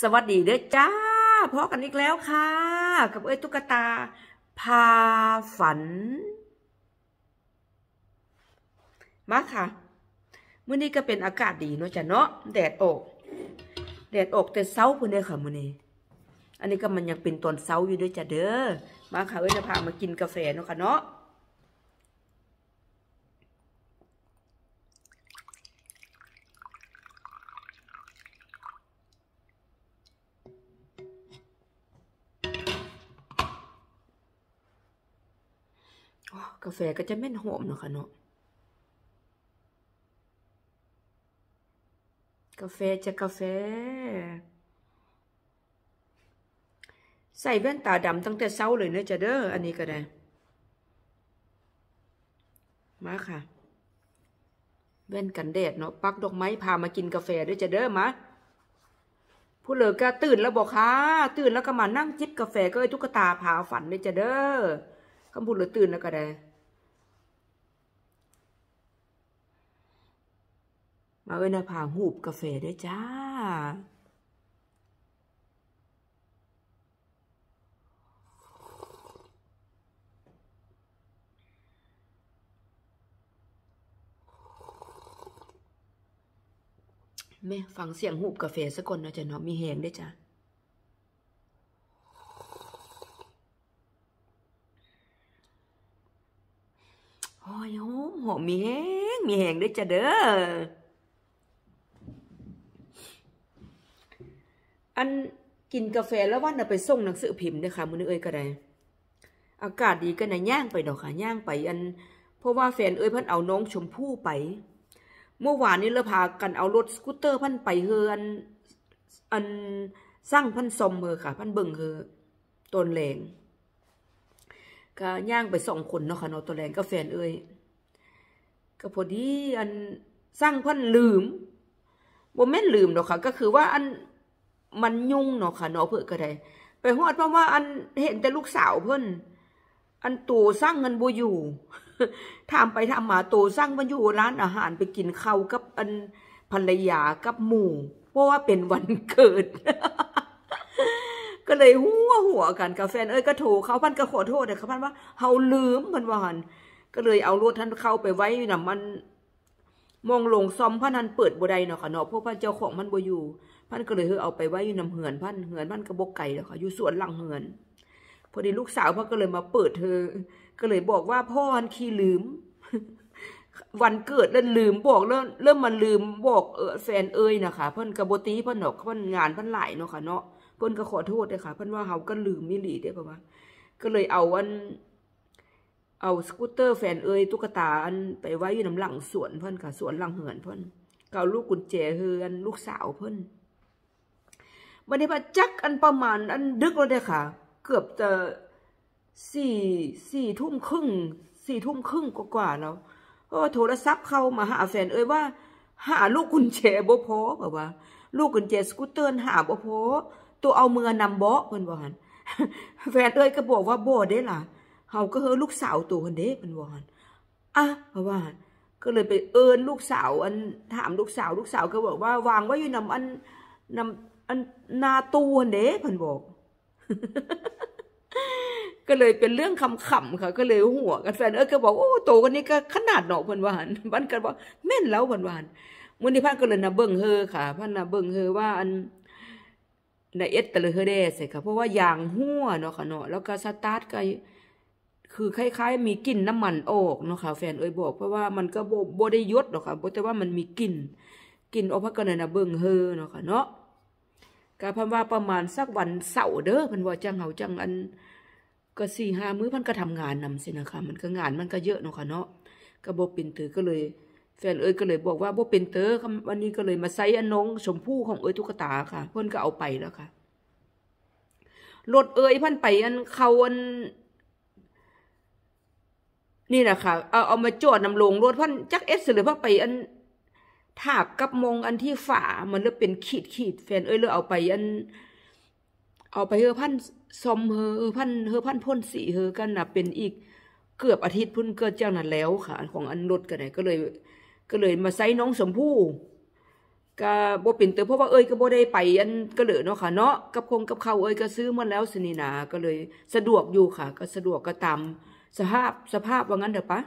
สวัสดี เด้อจ้าพบกันอีกแล้วค่ะกับเอ้ยตุ๊กตา พาฝันมาค่ะมื้อนี้ก็เป็นอากาศดีเนาะจ้ะเนาะแดดออกแดดออกแต่เช้าพุ่นเด้อค่ะมื้อนี้อันนี้ก็มันยังเป็นตอนเช้าอยู่ด้วยจ้ะเด้อมาค่ะเอ้ยจะพามากินกาแฟเนาะค่ะเนาะกาแฟก็จะแม่นหอมเนาะค่ะเนาะกาแฟจะกาแฟ ใส่แว่นตาดำตั้งแต่เช้าเลยเนอะจะเด้ออันนี้ก็ได้มาค่ะแว่นกันแดดเนาะปักดอกไม้พามากินกาแฟด้วยจะเด้อมาผู้เหลือก็ตื่นแล้วบอกค่ะตื่นแล้วก็มานั่งจิบกาแฟก็ไอ้ตุ๊กตาพาฝันด้วยจะเด้อคำพูดหรือตื่นแล้วก็ได้มาเวนาผาหูบกาแฟด้วยจ้า แม่ฟังเสียงหูบกาแฟสักคนนะจ๊ะเนาะมีแหงได้จ้าหอยหอมหอมมีแหง มีแหงได้จ้ะเด้อ อันกินกาแฟแล้ววันเ่าไปส่งหนังสือพิมพ์เด้อค่ะมื้อเอ้ยก็ได้ อากาศดีก็นะย่างไปดอกค่ะย่างไป อัน เพราะว่าแฟนเอ้ยเพิ่นเอาน้องชมพู่ไป เมื่อวานนี้เราพากันเอารถสกูตเตอร์พันไปเฮือน อันสร้างพันสมเมอค่ะพันเบิ่งเฮอตนแหลงก็ย่างไปสองคนเนาะค่ะเนาะตัวแรงก็แฟนเอ้ยก็พอดีอันสร้างพันลืมบ่แม่นลืมเนาะค่ะ ก็คือว่าอันมันยุ่งเนาะค่ะเนาะเพื่อก็ได้ ไปฮอดเพราะว่า อันเห็นแต่ลูกสาวเพื่อนอันโตสร้างเงินบ่อยู่ทำไปทำมมาโตสร้างมันอยู่ร้านอาหารไปกินข้าวกับอันภรรยากับหมู่ เพราะว่าเป็นวันเกิดก็เลยหัวหัวกันกับแฟนเอ้ยก็โทรเขาพันก็ขอโทษแต่เขาพันว่าเฮาลืมพันว่าหันก็เลยเอารถท่านเข้าไปไว้น่ะมัน มองลงซอมพันนันเปิดบัวใดเนาะค่ะเนาะพวกพันเจ้าของมันบ่อยู่พันก็เลยเอาไปไว้อ่น้ำเหือนพันเหือนพันกระบอกไก่เนาะค่ะ อยู่สวนหลังเหือนพอดีลูกสาวพันก็เลยมาเปิดเธอ ก็เลยบอกว่าพ่อพันขี้ลืม วันเกิดแล้วลืมบอกเริ่มเริ่มมันลืมบอกเออแฟนเอ้ยนะคะเพั่นกระโบตีเพั่นหนากเพั่นงานเพั่นไหลเนาะค่ะเนาะเพิ่นก็ขอโทษเลยค่ะเพิ่นว่าเฮาก็ลืมมิลีเด้อประมาณก็เลยเอาอัน เอาสกูตเตอร์แฟนเอ้ยตุ๊กตาอันไปไว้อยู่น้ำหลังสวนเพิ่นค่ะ สวนหลังเหือนเพิ่นก็เอาลูกกุญแจเฮือนลูกสาวเพิ่นวันนี้ระจักอันประมาณ อันดึกแล้วเด้อค่ะ เกือบจะสี่สี่ทุ่มครึ่งสี่ทุ่มครึ่งกว่าาแล้วโอ้โทรศัพท์เข้ามาหาแฟนเอ้ยว่า หาลูกกุญแจบ่พอแบบว่า ลูกกุญแจสกูตเตอร์ หาบ่พอตัวเอาเมือนำโบเพิ่นบอหันแฟนเอ้ยก็บอกว่าโบได้ล่ะเขาก็เฮอลูกสาวตัวคนเด้เพิ่นบอหันอ่ะเพราะว่าก็เลยไปเอิญลูกสาว อันถามลูกสาวลูกสาวก็บอกว่า วางไว้อยู่นำอันนำอันนาตัวคนเด้เพิ่นบอก ก็เลยเป็นเรื่องคำขำค่ะก็เลยหัวกันแฟนเอยก็บอกโอ้โตกันนี้ก็ขนาดหนอกเพิ่นวานบ้านกันบอกแม่นแล้วเพิ่นวาันมื้อนี้พันก็เลยนะเบิ่งเฮอค่ะพันนะเบิ่งเฮอว่าอันละเอียดตะเลเฮเดเส่ค่ะเพราะว่าอย่างหัวเนาะค่ะเนาะแล้วก็สตาร์ทก็คือคล้ายๆ มีกลิ่นน้ำมันออกเนาะค่ะแฟนเอ๋ยบอก เพราะว่ามันก็โบได้ยศเนาะค่ะแต่ว่ามันมีกลิ่นกลิ่นออพักกันนะเบิ่งเฮเนาะค่ะเนาะก็พันว่าประมาณสักวันเสาร์เด้อพันว่าจังเหาจังอันก็สี่ห้ามื้อพันก็ทำงานนำสินะคะมันก็งานมันก็เยอะเนาะค่ะเนาะก็บบปินตือก็เลยแฟนเอ้ยก็เลยบอกว่าบ่เป็นเตอร์วันนี้ก็เลยมาไซอันนงชมพู่ของเอ้ยทุกตาค่ะเพื่อนก็เอาไปแล้วค่ะรถเอ้ยพันไปอันเขาอันนี่แหละค่ะเอาเอามาจอดนำลงรถพันจักเอสหรือพันไปอันถากกับมงอันที่ฝ่ามันเล่มเป็นขีดขีดแฟนเอ้ยเล่มเอาไปอัน เอาไปเฮอพันซอมเฮอพันเฮอพันพ่นสีเฮอกันนะเป็นอีกเกือบอาทิตย์พุ่นเกิดจ้านั้นแล้วค่ะของอันรถกันไหนก็เลยก็เลยมาใส่น้องสมพู่ก็บ่เป็นเตอเพราะว่าเอ้ยก็บ่ได้ไปอันก็เหลือเนาะค่ะ เนาะกับคงกับเขาเอ้ยก็ซื้อมาแล้วสนีนาก็เลย สะดวกอยู่ค่ะ ก็สะดวกก็ตาม สภาพสภาพว่างั้นเถอะปะ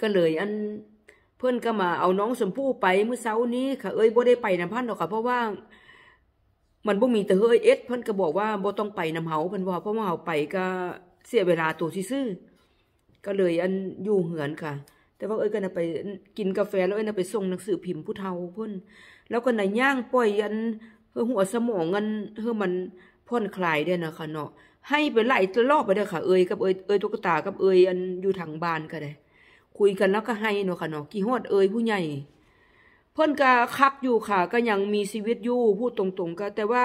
ก็เลย อันเพื่อนก็มาเอาน้องสมพู่ไปเมื่อเช้านี้ ค่ะ เอ้ยบได้ไปนะพันเนอะค่ะเพราะว่ามันบ่มีแต่เฮ้ยเอ็ดเพื่อนก็บอกว่าบต้องไปนำเหาเพื่อนว่าเพราะว่าเฮาไปก็เสียเวลาตัวซื่อก็เลยอันอยู่เหือนค่ะ แต่ว่าเอ้ยก็นไป กินกาแฟแล้วเอ้ยนไปส่งหนังสือพิมพ์ผู้เฒ่าเพ่นแล้วก็นาย่างปล่อยอันเฮือหัวสมองเงินเฮื่อมันพ่นคลายได้นะคะเนาะ ให้ไปไล่ตลอดไปเด้ค่ะ เอ้ยกับเอ้ยเอ้ยตุ๊กตากับเอ้ยอันอยู่ทางบ้านก็ได้คุยกันแล้วก็ให้เนาะค่ะเนาะกี่หอดเอ้ยผู้ใหญ่เพิ่นก็คักอยู่ค่ะ ก็ยังมีชีวิตอยู่พูดตรงๆ ก็ แต่ว่า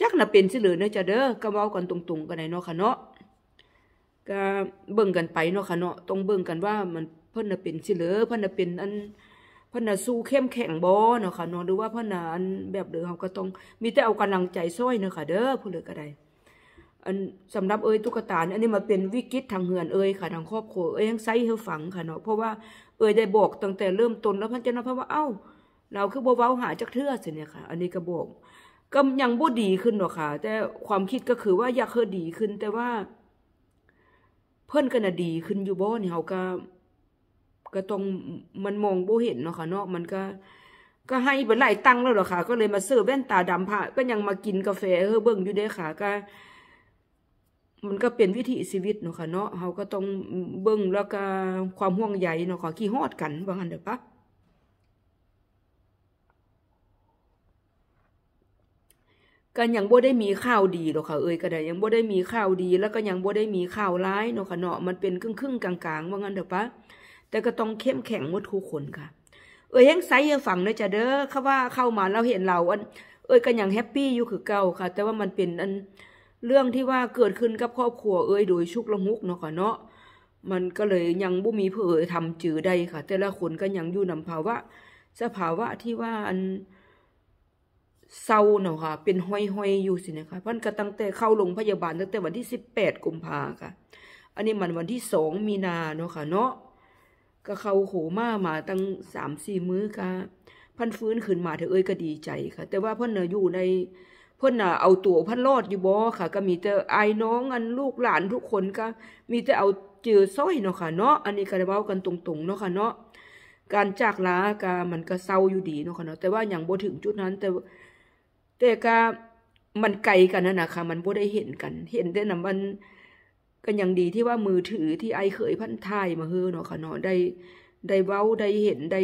จักน่ะเป็นเสลือเนาะจะเด้อก็เว้ากันตรง ๆกันไหนเนาะค่ะเนาะก็เบิ่งกันไปเนาะค่ะเนาะต้องเบิ่งกันว่ามันเพิ่นน่ะเป็นสิเหลือเพิ่นน่ะเป็นอันเพิ่นน่ะสู้เข้มแข็งบ่เนาะค่ะเนาะหรือว่าเพิ่นน่ะอันแบบเดิอเฮาก็ต้องมีแต่เอากำลังใจช้อยเนาะค่ะ เด้อผู้เหลือก็ได้ อันสำหรับเอ้ยตุ๊กตาอันนี้มาเป็นวิกฤตทางเหือนเอ้ยค่ะทางครอบครัวเอ้ยทังไซเฮอฝังค่ะเนาะเพราะว่าเอ้ยได้ บอกตั้งแต่เริ่มต้นแล้วพันเจ้านเพราะว่าเอ้า เราคือบ่เว้าหาจักเทื่อสิเนี่ยค่ะอันนี้ก็บอกก็ยังบ่ดีขึ้นหรอกค่ะ แต่ความคิดก็คือว่าอยากเฮอดีขึ้น แต่ว่าเพื่อนก็น่ะดีขึ้นอยู่บ่เนี่ยเขาก็ ก็ต้องมันมองบ่เห็นเนาะค่ะ เนาะมันก็ ก็ให้บป็นหลตั้งแล้วหรอค่ะ ก็เลยมาซื้อแว่นตาดำผ้าก็ยังมากินกาแฟเฮ้อเบิ่งอยู่ได้ค่ะ ก็ มันก็เป็นวิถีชีวิตเนาะค่ะเนาะเขาก็ต้องเบิ่งแล้วก็ความห่วงใยเนาะค่ะขี้หอดกันบางอันเด้อปะกันยังบ่ได้มีข่าวดีหรอกค่ะเอ้ยก็ได้ยังบ่ได้มีข่าวดี แล้วก็ยังบ่ได้มีข่าวร้ายเนาะค่ะเนาะมันเป็นครึ่งครึ่งกลาง ๆ ว่างั้นเถอะปะแต่ก็ต้องเข้มแข็งหมดทุกคนค่ะ เอ้ยแหงไซส์ฝั่งเนายจ้ะเด้อเขาว่าเข้ามาเราเห็นเราอันเอ้ยกันยังแฮปปี้อยู่คือเก่าค่ะ แต่ว่ามันเป็นอันเรื่องที่ว่าเกิดขึ้นกับครอบครัวเอ้ยโดยชุกละมุกเนาะค่ะเนาะมันก็เลยยังบ่มีเผยทำจือได้ค่ะ แต่ละคนก็ยังอยู่นำภาวะสภาวะที่ว่าอันเศร้าเนาะค่ะเป็นห้อยห้อยอยู่สินะคะพันก็ตั้งแต่เข้าโรงพยาบาลตั้งแต่วันที่สิบแปดกุมภาค่ะ อันนี้มันวันที่สองมีนาเนาะค่ะ เนาะก็เข้าโหม่ามาตั้งสามสี่มื้อค่ะพันฟื้นขึ้นมาเธอเอ้ยก็ดีใจค่ะแต่ว่าพันเนออยู่ในพันน่ะเอาตัวพันรอดอยู่บ่ค่ะ ก็มีแต่ไอ้น้องอันลูกหลานทุกคนก็ มีแต่เอาเจือส้อยเนาะค่ะเนาะอันนี้ก็เว้ากันตรงๆเนาะค่ะเนาะการจากลากามันก็เศร้าอยู่ดีเนาะค่ะเนาะแต่ว่าอย่างบ่ถึงจุดนั้นแต่แต่ก็มันไกลกันนะนะคะมันบ่ได้เห็นกัน เห็นแต่นํมันกันอย่างดีที่ว่ามือถือที่ไอเคยพันทายมาเฮอเนาะค่ะเนาะได้ได้เว้าได้เห็นได้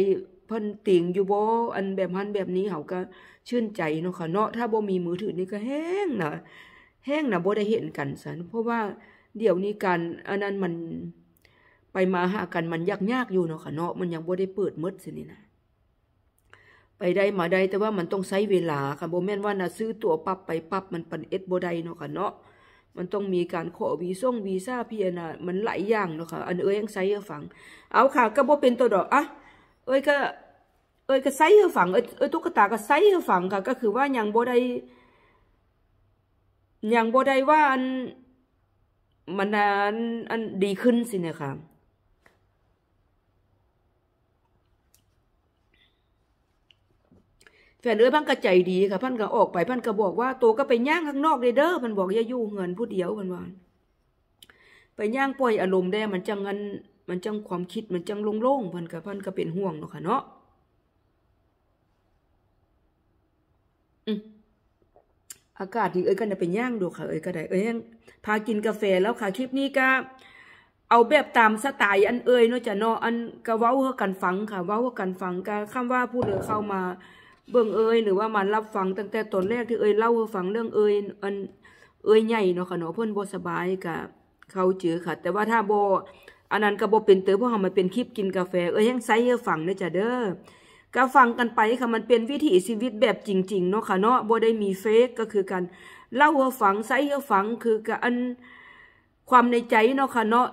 พันเตียงอยู่บ่อันแบบพันแบบนี้เขาก็ชื่นใจเนาะค่ะเนาะถ้าบ่มีมือถือนี่ก็แห้งนะแห้งนะบ่ได้เห็นกันสันเพราะว่าเดี๋ยวนี้การอันนั้นมันไปมาหากันมันยากยากอยู่เนาะค่ะเนาะมันยังบ่ได้เปิดมืดสินี่นะไปได้มาได้ แต่ว่ามันต้องใช้เวลาค่ะโบแม่นว่านะซื้อตั๋วปั๊บไปปั๊บมันปันเอ็ดโบได้เนาะค่ะเนาะมันต้องมีการขอวีส่งวีซ่าพี่นะมันหลายอย่างเนาะค่ะอันเอ้ยยังใช้เออฝัง เอาค่ะ ก็โบเป็นตัวดอกอ่ะเอ้ยก็ เอ้ยก็ไซเออฝังเอ้ยตุ๊กตาก็ไซเออฝังค่ะก็คือว่าอย่างโบได้อย่างโบได้ว่าอันมันอันอันดีขึ้นสินะคะแฟนเอ้ยพันก็ใจดีค่ะพันก็ออกไปพันก็บอกว่าตัวก็ไปย่างข้างนอกเด้อพันบอกอย่ายู่เงินผู้เดียวพันว่าไปย่างปล่อยอารมณ์ได้มันจังเงินมันจังความคิดมันจังโล่งๆพันก็พันก็เป็นห่วงเนาะค่ะเนาะอากาศดี เอ้ยก็จะไปย่างดูค่ะเอ้ยก็ได้เอ้ยพากินกาแฟแล้วค่ะ คลิปนี้ก็ เอาแบบตามสไตล์อันเอ้ยเนาะจ้ะเนาะอันกะเว้าเฮากันฟังค่ะ เว้าเฮากันฟังก็คำว่าผู้เลือเข้ามาเบิ่งเอ้ยหรือว่ามารับฟังตั้งแต่ตอนแรกที่เอ้ยเล่าให้ฟังเรื่องเอ้ยอันเอ้ยใหญ่เนาะค่ะเนาะเพื่อนบสบายกับเขาเจอค่ะ แต่ว่าถ้าโบอันนั้นกโบเป็นเตอเพราะมันเป็นคลิปกินกาแฟเอ้ยยังไซเอฟังเด้จ้ะเด้อก็ฟังกันไปค่ะมันเป็นวิถีชีวิตแบบจริงๆเนาะค่ะเนาะโบได้มีเฟกก็คือการเล่าให้ฟังไซเหอฟังคือกันความในใจเนาะค่ะเนาะ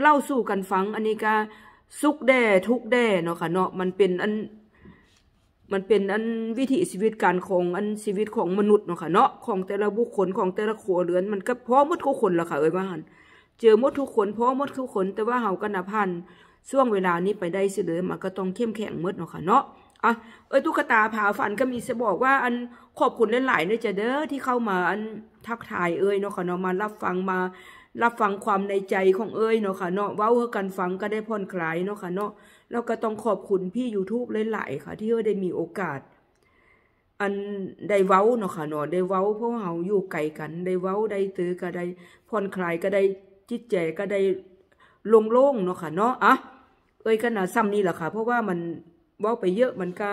เล่าสู่กันฟัง อันนี้ก็สุกแด่ทุกแด่เนาะค่ะเนาะมันเป็นอันมันเป็นอันวิถีชีวิตการของอันชีวิตของมนุษย์เนาะค่ะเนาะของแต่ละบุคคลของแต่ละครัวเรือนมันก็พร้อมมดทุกคนละค่ะเอ้ยว่าเจอมดทุกคนพร้อมมดทุกคนแต่ว่าเฮากันพันช่วงเวลานี้ไปได้สิเลยมันก็ต้องเข้มแข็งมดเนาะค่ะเนาะอ่ะเอ้ยตุ๊กตาผาฝันก็มีจะบอกว่า อันขอบคุณหลายๆเนี่ยจะเด้อที่เข้ามาอันทักทายเอ้ยเนาะค่ะเนาะมารับฟังมารับฟังความในใจของเอ้ยเนาะค่ะเนาะว้าเอ้กันฟังก็ได้พ่อนคลายเนาะค่ะเนาะแล้วก็ต้องขอบคุณพี่ YouTube หลายๆค่ะ ที่เอ้ยได้มีโอกาส อันได้เว้าเนาะค่ะเนาะได้เว้าเพราะเราอยู่ไกลกัน ได้เว้าได้ตือก็ได้พ่อนคลาย ก็ได้จิตใจก็ได้ลงโล่งเนาะค่ะเนาะอ่ะเอ้ยก็น่าซ้ำนี่แหละค่ะ เพราะว่ามันเว้าไปเยอะมันก็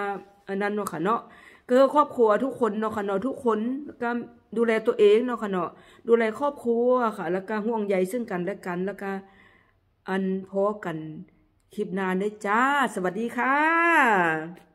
อันนั้นเนาะค่ะเนาะเกือครอบครัวทุกคนเนาะค่ะเนาะทุกคนก็ดูแลตัวเองเนาะค่ะเนาะดูแลครอบครัวค่ะ แล้วก็ห่วงใยซึ่งกัน และกัน แล้วก็อันพอกันคลิปนานได้จ้า สวัสดีค่ะ